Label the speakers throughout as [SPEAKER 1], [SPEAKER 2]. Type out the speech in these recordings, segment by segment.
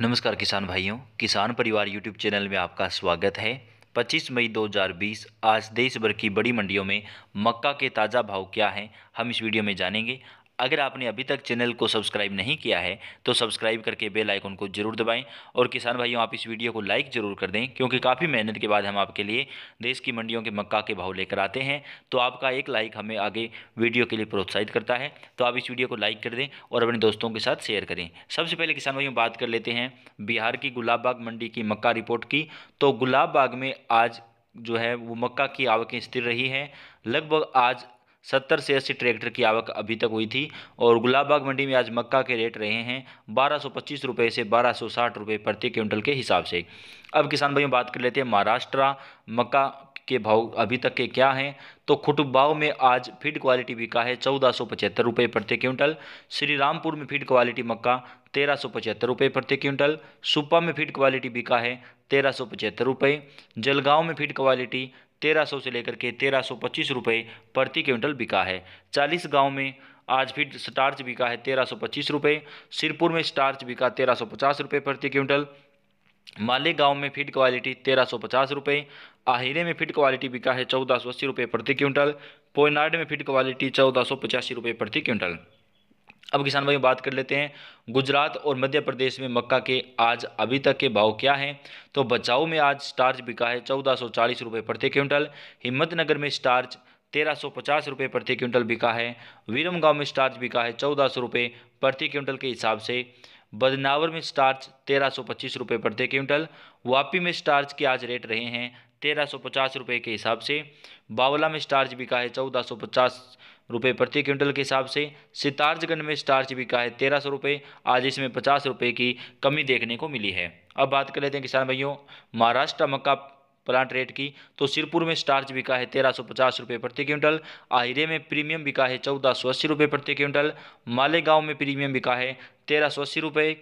[SPEAKER 1] नमस्कार किसान भाइयों किसान परिवार यूट्यूब चैनल में आपका स्वागत है 25 मई 2020 आज देश भर की बड़ी मंडियों में मक्का के ताज़ा भाव क्या हैं हम इस वीडियो में जानेंगे अगर आपने अभी तक चैनल को सब्सक्राइब नहीं किया है तो सब्सक्राइब करके बेल आइकन को जरूर दबाएं और किसान भाइयों आप इस वीडियो को लाइक जरूर कर दें क्योंकि काफ़ी मेहनत के बाद हम आपके लिए देश की मंडियों के मक्का के भाव लेकर आते हैं तो आपका एक लाइक हमें आगे वीडियो के लिए प्रोत्साहित करता है तो आप इस वीडियो को लाइक कर दें और अपने दोस्तों के साथ शेयर करें सबसे पहले किसान भाइयों बात कर लेते हैं बिहार की गुलाबबाग मंडी की मक्का रिपोर्ट की तो गुलाबबाग में आज जो है वो मक्का की आवकें स्थिर रही हैं लगभग आज सत्तर से अस्सी ट्रैक्टर की आवक अभी तक हुई थी और गुलाबबाग मंडी में आज मक्का के रेट रहे हैं बारह सौ पच्चीस रुपये से बारह सौ साठ रुपये प्रति क्विंटल के हिसाब से अब किसान भाइयों बात कर लेते हैं महाराष्ट्र मक्का के भाव अभी तक के क्या हैं तो खुटुभाव में आज फीड क्वालिटी बिका है चौदह सौ पचहत्तर रुपये प्रति क्विंटल श्री रामपुर में फीड क्वालिटी मक्का तेरह सौ पचहत्तर रुपये प्रति क्विंटल सुपा में फीड क्वालिटी बिका है तेरह सौ पचहत्तर रुपये जलगांव में फीड क्वालिटी 1300 से लेकर के 1325 रुपए प्रति क्विंटल बिका है चालीस गांव में आज भी स्टार्च बिका है 1325 रुपए सिरपुर में स्टार्च बिका 1350 रुपए प्रति क्विंटल माले गांव में फीड क्वालिटी तेरह सौ पचास रुपये आहिरे में फीड क्वालिटी बिका है चौदह सौ अस्सी रुपये प्रति क्विंटल पोयनाड में फीड क्वालिटी चौदह सौ पचासी रुपये प्रति क्विंटल अब किसान भाई बात कर लेते हैं गुजरात और मध्य प्रदेश में मक्का के आज अभी तक के भाव क्या हैं तो बचाऊ में आज स्टार्च बिका है चौदह सौ चालीस रुपये प्रति क्विंटल हिम्मतनगर में स्टार्च तेरह सौ पचास रुपये प्रति क्विंटल बिका है वीरम में स्टार्च बिका है चौदह सौ रुपये प्रति क्विंटल के हिसाब से बदनावर में स्टार्च तेरह सौ पच्चीस रुपये प्रति क्विंटल वापी में स्टार्च के आज रेट रहे हैं तेरह सौ पचास रुपये के हिसाब से बावला में स्टार्च बिका है चौदह सौ पचास रुपये प्रति क्विंटल के हिसाब से सितार्जगंज में स्टार्च बिका है तेरह सौ रुपये आज इसमें पचास रुपये की कमी देखने को मिली है अब बात कर लेते हैं किसान भाइयों महाराष्ट्र मक्का प्लांट रेट की तो सिरपुर में स्टार्च बिका है तेरह सौ पचास रुपये प्रति क्विंटल आहिरे में प्रीमियम बिका है चौदह सौ अस्सी रुपये प्रति क्विंटल मालेगांव में प्रीमियम बिका है तेरह सौ अस्सी रुपये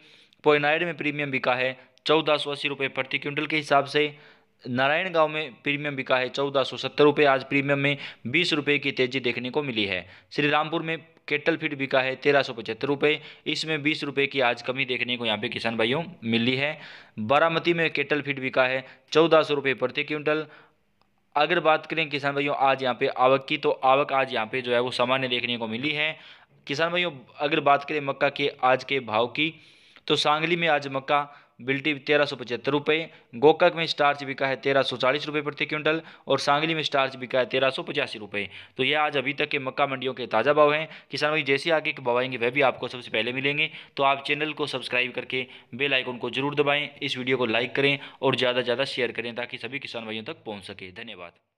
[SPEAKER 1] पोइनाइड में प्रीमियम बिका है चौदह सौ अस्सी रुपये प्रति क्विंटल के हिसाब से नारायण गांव में प्रीमियम बिका है चौदह सौ सत्तर रुपये आज प्रीमियम में बीस रुपये की तेजी देखने को मिली है श्री रामपुर में केटल फीड बिका है तेरह सौ पचहत्तर रुपये इसमें बीस रुपये की आज कमी देखने को यहाँ पे किसान भाइयों मिली है बारामती में केटल फीड बिका है चौदह सौ रुपये प्रति क्विंटल अगर बात करें किसान भाइयों आज यहाँ पे आवक की तो आवक आज यहाँ पे जो है वो सामान्य देखने को मिली है किसान भाइयों अगर बात करें मक्का के आज के भाव की तो सांगली में आज मक्का बिल्टी तेरह सौ पचहत्तर रुपये गोकक में स्टार्च बिका है तेरह सौ चालीस रुपये प्रति क्विंटल और सांगली में स्टार्च बिका है तेरह सौ पचासी रुपये तो ये आज अभी तक के मक्का मंडियों के ताज़ा भाव हैं किसान भाई जैसे आगे के भाव आएंगे वह भी आपको सबसे पहले मिलेंगे तो आप चैनल को सब्सक्राइब करके बेल आइकन को जरूर दबाएँ इस वीडियो को लाइक करें और ज़्यादा से ज़्यादा शेयर करें ताकि सभी किसान भाइयों तक पहुँच सके धन्यवाद